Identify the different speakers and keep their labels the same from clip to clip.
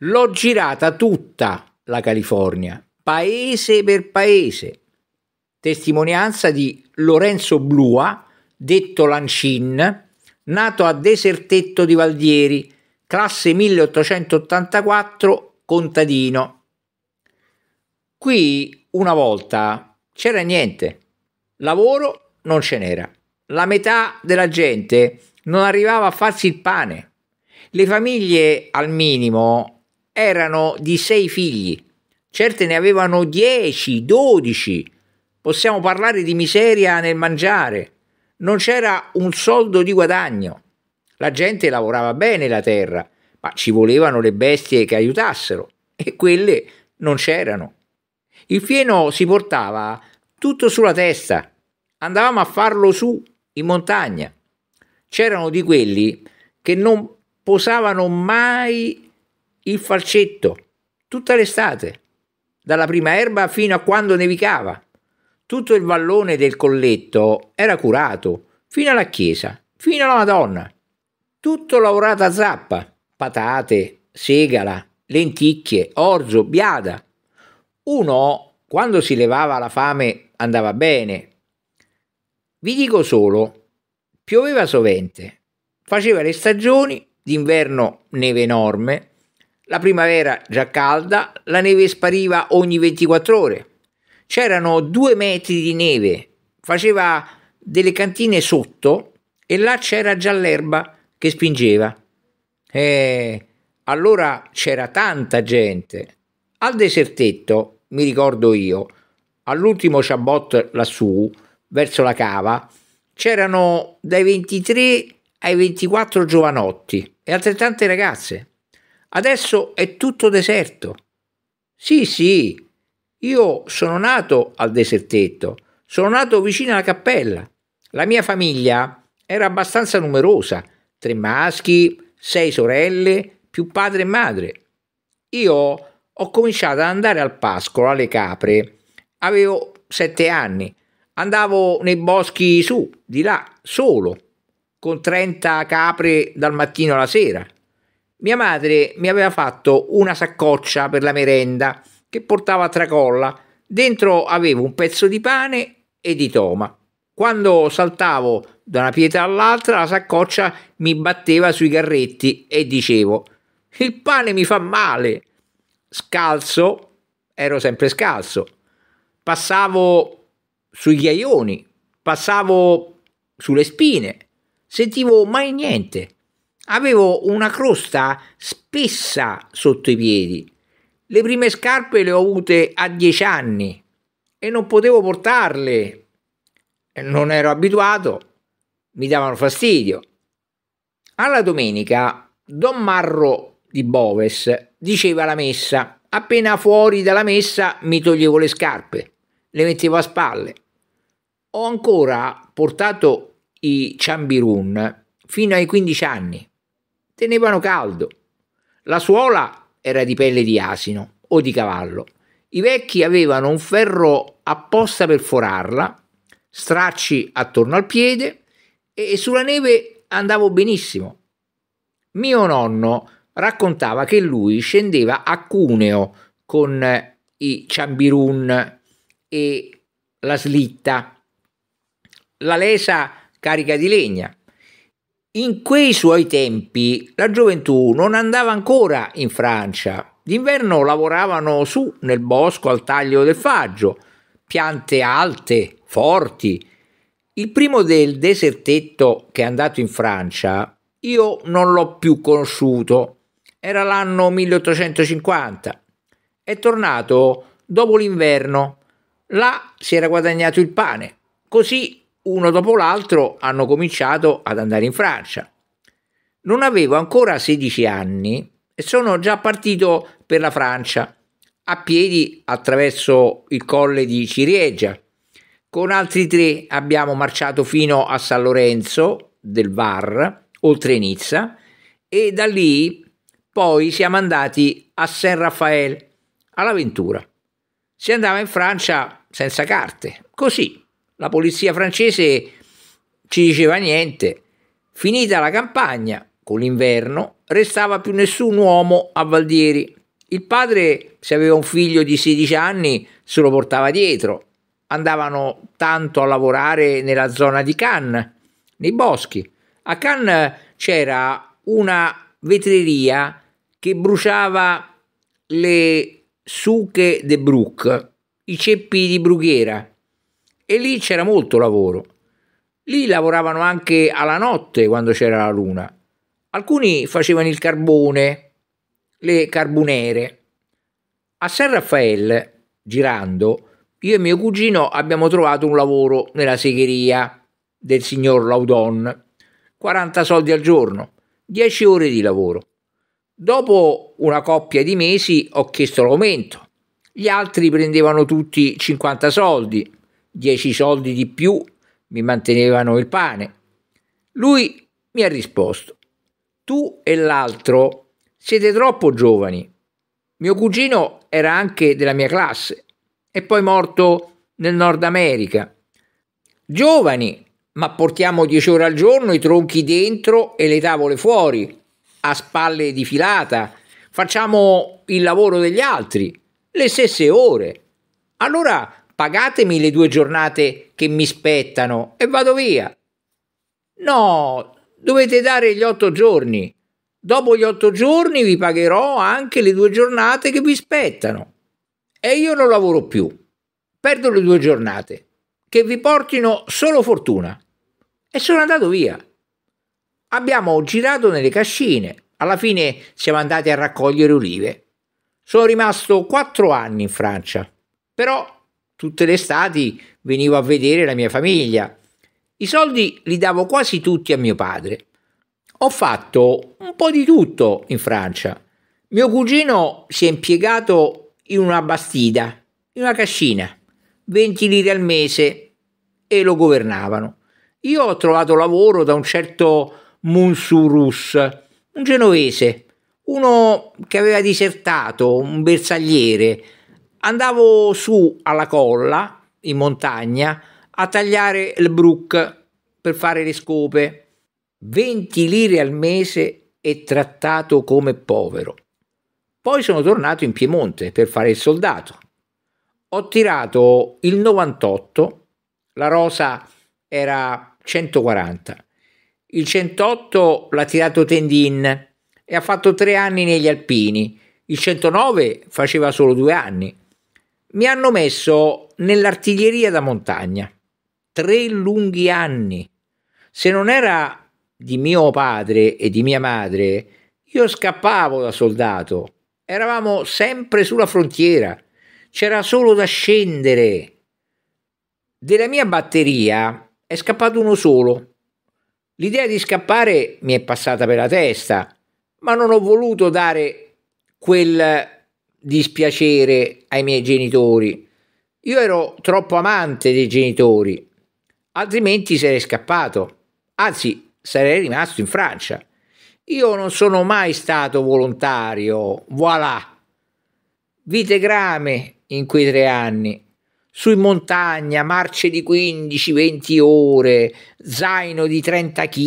Speaker 1: L'ho girata tutta la California, paese per paese. Testimonianza di Lorenzo Blua, detto Lancin, nato a Desertetto di Valdieri, classe 1884, contadino. Qui una volta c'era niente, lavoro non ce n'era. La metà della gente non arrivava a farsi il pane. Le famiglie al minimo erano di sei figli, certe ne avevano dieci, dodici. Possiamo parlare di miseria nel mangiare. Non c'era un soldo di guadagno. La gente lavorava bene la terra, ma ci volevano le bestie che aiutassero e quelle non c'erano. Il fieno si portava tutto sulla testa. Andavamo a farlo su, in montagna. C'erano di quelli che non posavano mai il falcetto, tutta l'estate, dalla prima erba fino a quando nevicava. Tutto il vallone del colletto era curato, fino alla chiesa, fino alla Madonna. Tutto lavorato a zappa, patate, segala, lenticchie, orzo, biada. Uno, quando si levava la fame, andava bene. Vi dico solo, pioveva sovente, faceva le stagioni, d'inverno neve enorme, la primavera già calda, la neve spariva ogni 24 ore. C'erano due metri di neve, faceva delle cantine sotto e là c'era già l'erba che spingeva. E eh, allora c'era tanta gente. Al desertetto, mi ricordo io, all'ultimo ciabot lassù, verso la cava, c'erano dai 23 ai 24 giovanotti e altrettante ragazze. Adesso è tutto deserto. Sì, sì, io sono nato al desertetto, sono nato vicino alla cappella. La mia famiglia era abbastanza numerosa, tre maschi, sei sorelle, più padre e madre. Io ho cominciato ad andare al pascolo, alle capre. Avevo sette anni. Andavo nei boschi su, di là, solo, con 30 capre dal mattino alla sera. Mia madre mi aveva fatto una saccoccia per la merenda che portava a tracolla. Dentro avevo un pezzo di pane e di toma. Quando saltavo da una pietra all'altra, la saccoccia mi batteva sui carretti e dicevo: Il pane mi fa male. Scalzo, ero sempre scalzo. Passavo sui ghiaioni, passavo sulle spine, sentivo mai niente. Avevo una crosta spessa sotto i piedi. Le prime scarpe le ho avute a dieci anni e non potevo portarle. Non ero abituato, mi davano fastidio. Alla domenica, Don Marro di Boves diceva la messa. Appena fuori dalla messa mi toglievo le scarpe, le mettevo a spalle. Ho ancora portato i ciambirun fino ai 15 anni tenevano caldo. La suola era di pelle di asino o di cavallo. I vecchi avevano un ferro apposta per forarla, stracci attorno al piede e sulla neve andavo benissimo. Mio nonno raccontava che lui scendeva a Cuneo con eh, i ciambirun e la slitta, la lesa carica di legna in quei suoi tempi la gioventù non andava ancora in Francia. D'inverno lavoravano su nel bosco al taglio del faggio, piante alte, forti. Il primo del desertetto che è andato in Francia io non l'ho più conosciuto. Era l'anno 1850. È tornato dopo l'inverno. Là si era guadagnato il pane. Così uno dopo l'altro hanno cominciato ad andare in Francia. Non avevo ancora 16 anni e sono già partito per la Francia, a piedi attraverso il colle di Ciriegia. Con altri tre abbiamo marciato fino a San Lorenzo del Var, oltre Nizza, e da lì poi siamo andati a San Raffaele, all'avventura. Si andava in Francia senza carte, così, la polizia francese ci diceva niente. Finita la campagna, con l'inverno, restava più nessun uomo a Valdieri. Il padre, se aveva un figlio di 16 anni, se lo portava dietro. Andavano tanto a lavorare nella zona di Cannes, nei boschi. A Cannes c'era una vetreria che bruciava le suche de Bruck, i ceppi di brughiera e lì c'era molto lavoro. Lì lavoravano anche alla notte quando c'era la luna. Alcuni facevano il carbone, le carbonere. A San Raffaele, girando, io e mio cugino abbiamo trovato un lavoro nella segheria del signor Laudon. 40 soldi al giorno, 10 ore di lavoro. Dopo una coppia di mesi ho chiesto l'aumento. Gli altri prendevano tutti 50 soldi, 10 soldi di più mi mantenevano il pane. Lui mi ha risposto, tu e l'altro siete troppo giovani. Mio cugino era anche della mia classe, e poi morto nel Nord America. Giovani, ma portiamo 10 ore al giorno i tronchi dentro e le tavole fuori, a spalle di filata. Facciamo il lavoro degli altri, le stesse ore. Allora pagatemi le due giornate che mi spettano e vado via. No, dovete dare gli otto giorni. Dopo gli otto giorni vi pagherò anche le due giornate che vi spettano. E io non lavoro più. Perdo le due giornate, che vi portino solo fortuna. E sono andato via. Abbiamo girato nelle cascine. Alla fine siamo andati a raccogliere olive. Sono rimasto quattro anni in Francia. Però Tutte le estati venivo a vedere la mia famiglia. I soldi li davo quasi tutti a mio padre. Ho fatto un po' di tutto in Francia. Mio cugino si è impiegato in una bastida, in una cascina, 20 lire al mese e lo governavano. Io ho trovato lavoro da un certo Munsurus, un genovese, uno che aveva disertato, un bersagliere, andavo su alla colla, in montagna, a tagliare il brook per fare le scope. 20 lire al mese e trattato come povero. Poi sono tornato in Piemonte per fare il soldato. Ho tirato il 98, la rosa era 140. Il 108 l'ha tirato Tendin e ha fatto tre anni negli Alpini. Il 109 faceva solo due anni. Mi hanno messo nell'artiglieria da montagna tre lunghi anni. Se non era di mio padre e di mia madre, io scappavo da soldato. Eravamo sempre sulla frontiera. C'era solo da scendere. Della mia batteria è scappato uno solo. L'idea di scappare mi è passata per la testa, ma non ho voluto dare quel dispiacere ai miei genitori. Io ero troppo amante dei genitori, altrimenti sarei scappato, anzi sarei rimasto in Francia. Io non sono mai stato volontario, voilà. Vite grame in quei tre anni, su in montagna, marce di 15-20 ore, zaino di 30 kg,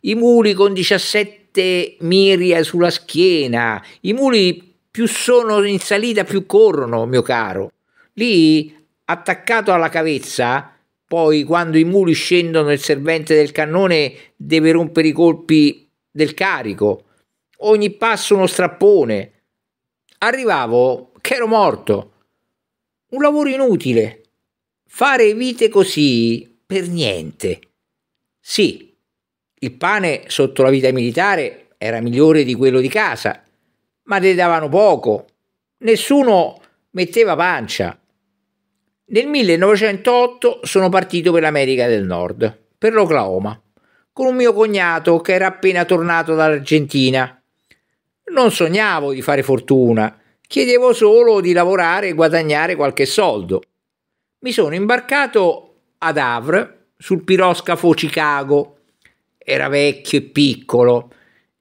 Speaker 1: i muli con 17 miria sulla schiena, i muli più sono in salita più corrono, mio caro. Lì, attaccato alla cavezza, poi quando i muli scendono il servente del cannone deve rompere i colpi del carico. Ogni passo uno strappone. Arrivavo che ero morto. Un lavoro inutile. Fare vite così per niente. Sì, il pane sotto la vita militare era migliore di quello di casa ma ne davano poco. Nessuno metteva pancia. Nel 1908 sono partito per l'America del Nord, per l'Oklahoma, con un mio cognato che era appena tornato dall'Argentina. Non sognavo di fare fortuna, chiedevo solo di lavorare e guadagnare qualche soldo. Mi sono imbarcato ad Havre sul piroscafo Chicago. Era vecchio e piccolo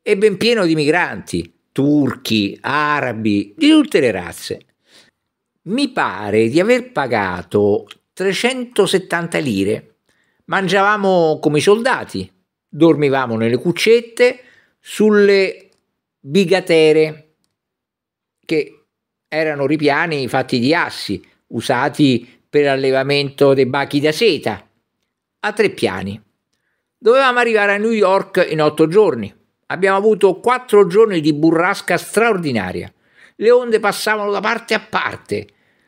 Speaker 1: e ben pieno di migranti turchi, arabi, di tutte le razze. Mi pare di aver pagato 370 lire. Mangiavamo come soldati, dormivamo nelle cuccette, sulle bigatere, che erano ripiani fatti di assi, usati per l'allevamento dei bachi da seta, a tre piani. Dovevamo arrivare a New York in otto giorni. Abbiamo avuto quattro giorni di burrasca straordinaria. Le onde passavano da parte a parte.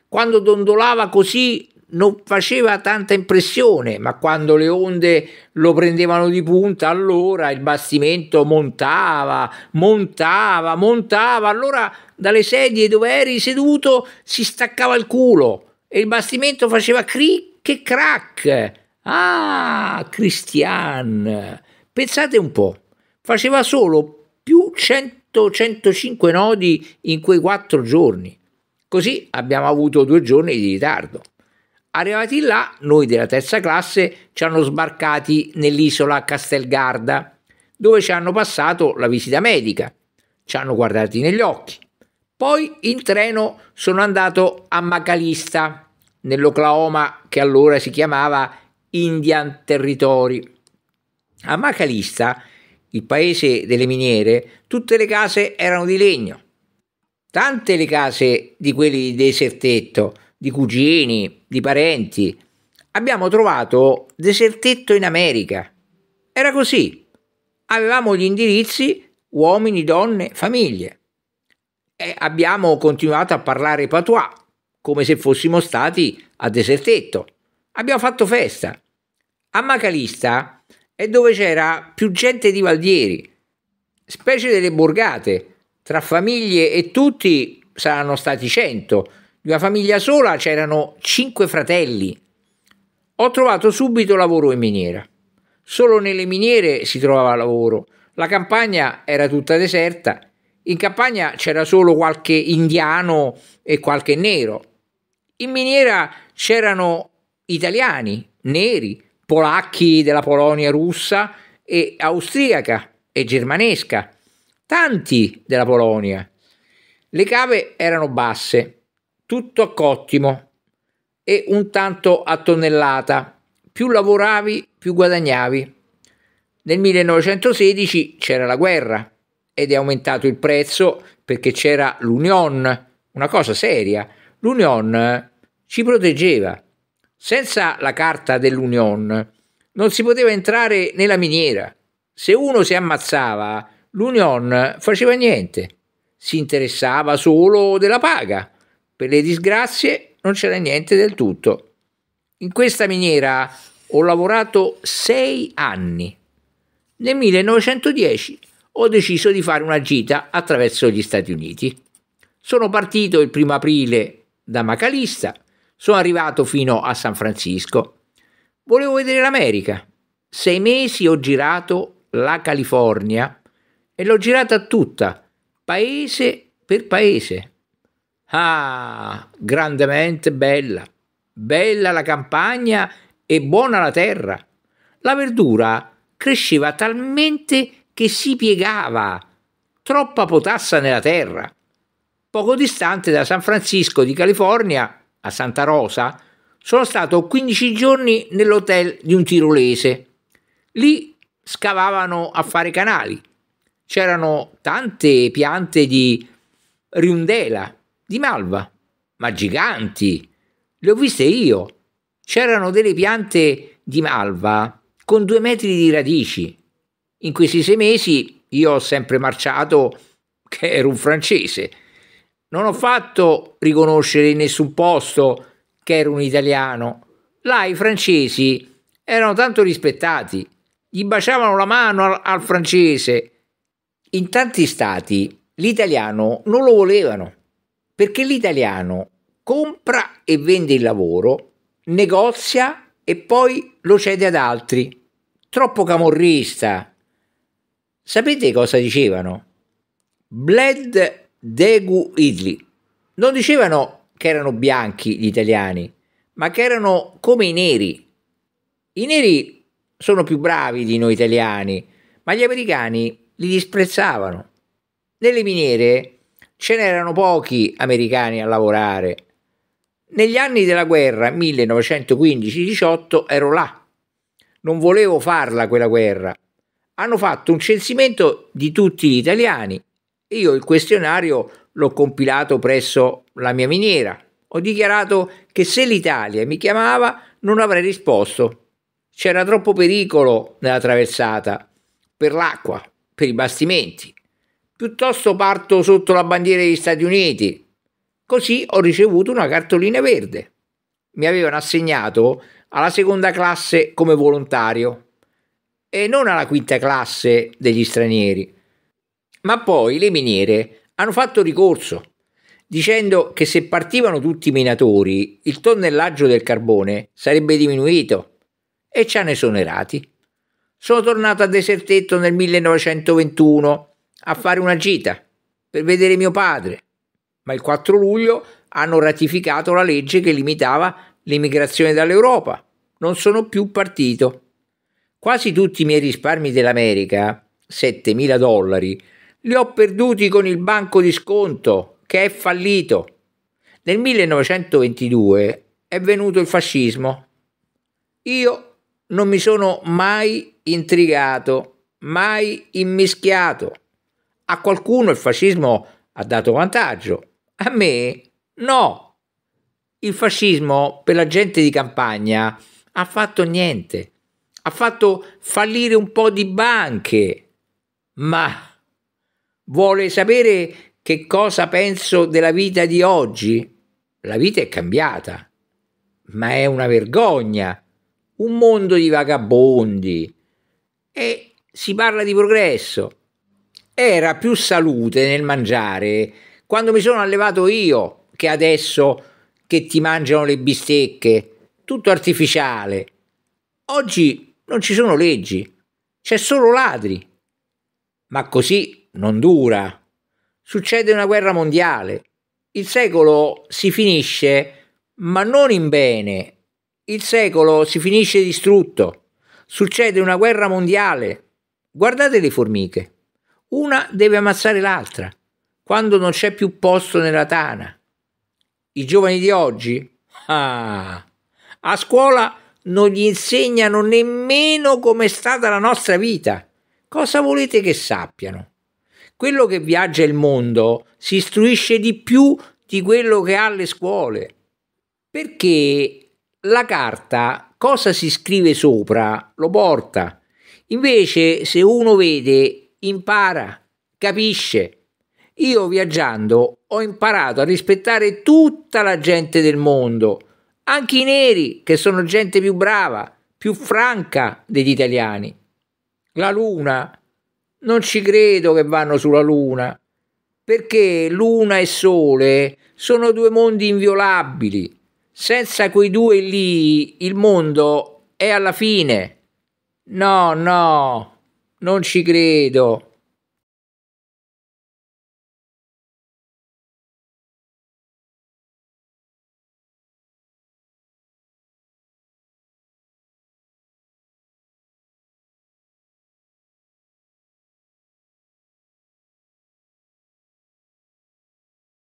Speaker 1: Quando dondolava così non faceva tanta impressione, ma quando le onde lo prendevano di punta, allora il bastimento montava, montava, montava, allora dalle sedie dove eri seduto si staccava il culo e il bastimento faceva cric e crack. Ah, Cristian, pensate un po' faceva solo più 100-105 nodi in quei quattro giorni. Così abbiamo avuto due giorni di ritardo. Arrivati là, noi della terza classe ci hanno sbarcati nell'isola Castelgarda, dove ci hanno passato la visita medica. Ci hanno guardati negli occhi. Poi in treno sono andato a Macalista, nell'Oklahoma che allora si chiamava Indian Territory. A Macalista il paese delle miniere, tutte le case erano di legno. Tante le case di quelli di desertetto, di cugini, di parenti. Abbiamo trovato Desertetto in America. Era così. Avevamo gli indirizzi, uomini, donne, famiglie. E abbiamo continuato a parlare patois, come se fossimo stati a Desertetto. Abbiamo fatto festa. A Macalista e dove c'era più gente di Valdieri, specie delle borgate. Tra famiglie e tutti saranno stati cento. Di una famiglia sola c'erano cinque fratelli. Ho trovato subito lavoro in miniera. Solo nelle miniere si trovava lavoro. La campagna era tutta deserta. In campagna c'era solo qualche indiano e qualche nero. In miniera c'erano italiani, neri, polacchi della Polonia russa e austriaca e germanesca, tanti della Polonia. Le cave erano basse, tutto a cottimo e un tanto a tonnellata. Più lavoravi, più guadagnavi. Nel 1916 c'era la guerra ed è aumentato il prezzo perché c'era l'Union, una cosa seria. L'Union ci proteggeva senza la carta dell'Unione non si poteva entrare nella miniera. Se uno si ammazzava, l'Unione faceva niente. Si interessava solo della paga. Per le disgrazie non c'era niente del tutto. In questa miniera ho lavorato sei anni. Nel 1910 ho deciso di fare una gita attraverso gli Stati Uniti. Sono partito il primo aprile da Macalista sono arrivato fino a San Francisco. Volevo vedere l'America. Sei mesi ho girato la California e l'ho girata tutta, paese per paese. Ah, grandemente bella. Bella la campagna e buona la terra. La verdura cresceva talmente che si piegava. Troppa potassa nella terra. Poco distante da San Francisco di California a Santa Rosa, sono stato 15 giorni nell'hotel di un tirolese. Lì scavavano a fare canali. C'erano tante piante di riundela, di malva, ma giganti. Le ho viste io. C'erano delle piante di malva con due metri di radici. In questi sei mesi io ho sempre marciato che ero un francese non ho fatto riconoscere in nessun posto che ero un italiano. Là i francesi erano tanto rispettati, gli baciavano la mano al, al francese. In tanti stati l'italiano non lo volevano, perché l'italiano compra e vende il lavoro, negozia e poi lo cede ad altri. Troppo camorrista. Sapete cosa dicevano? Bled Degu Idli. Non dicevano che erano bianchi gli italiani, ma che erano come i neri. I neri sono più bravi di noi italiani, ma gli americani li disprezzavano. Nelle miniere ce n'erano pochi americani a lavorare. Negli anni della guerra 1915-18 ero là. Non volevo farla quella guerra. Hanno fatto un censimento di tutti gli italiani io il questionario l'ho compilato presso la mia miniera. Ho dichiarato che se l'Italia mi chiamava non avrei risposto. C'era troppo pericolo nella traversata, per l'acqua, per i bastimenti. Piuttosto parto sotto la bandiera degli Stati Uniti. Così ho ricevuto una cartolina verde. Mi avevano assegnato alla seconda classe come volontario e non alla quinta classe degli stranieri. Ma poi le miniere hanno fatto ricorso, dicendo che se partivano tutti i minatori, il tonnellaggio del carbone sarebbe diminuito e ci hanno esonerati. Sono tornato a Desertetto nel 1921 a fare una gita per vedere mio padre, ma il 4 luglio hanno ratificato la legge che limitava l'immigrazione dall'Europa. Non sono più partito. Quasi tutti i miei risparmi dell'America, 7.000 dollari, li ho perduti con il banco di sconto, che è fallito. Nel 1922 è venuto il fascismo. Io non mi sono mai intrigato, mai immischiato. A qualcuno il fascismo ha dato vantaggio, a me no. Il fascismo per la gente di campagna ha fatto niente, ha fatto fallire un po' di banche, ma Vuole sapere che cosa penso della vita di oggi? La vita è cambiata, ma è una vergogna, un mondo di vagabondi. E si parla di progresso. Era più salute nel mangiare quando mi sono allevato io che adesso che ti mangiano le bistecche, tutto artificiale. Oggi non ci sono leggi, c'è solo ladri. Ma così non dura. Succede una guerra mondiale. Il secolo si finisce, ma non in bene. Il secolo si finisce distrutto. Succede una guerra mondiale. Guardate le formiche. Una deve ammazzare l'altra, quando non c'è più posto nella tana. I giovani di oggi? Ah, a scuola non gli insegnano nemmeno com'è stata la nostra vita. Cosa volete che sappiano? quello che viaggia il mondo si istruisce di più di quello che ha le scuole. Perché la carta, cosa si scrive sopra, lo porta. Invece se uno vede, impara, capisce. Io viaggiando ho imparato a rispettare tutta la gente del mondo, anche i neri che sono gente più brava, più franca degli italiani. La luna non ci credo che vanno sulla Luna, perché Luna e Sole sono due mondi inviolabili. Senza quei due lì il mondo è alla fine. No, no, non ci credo.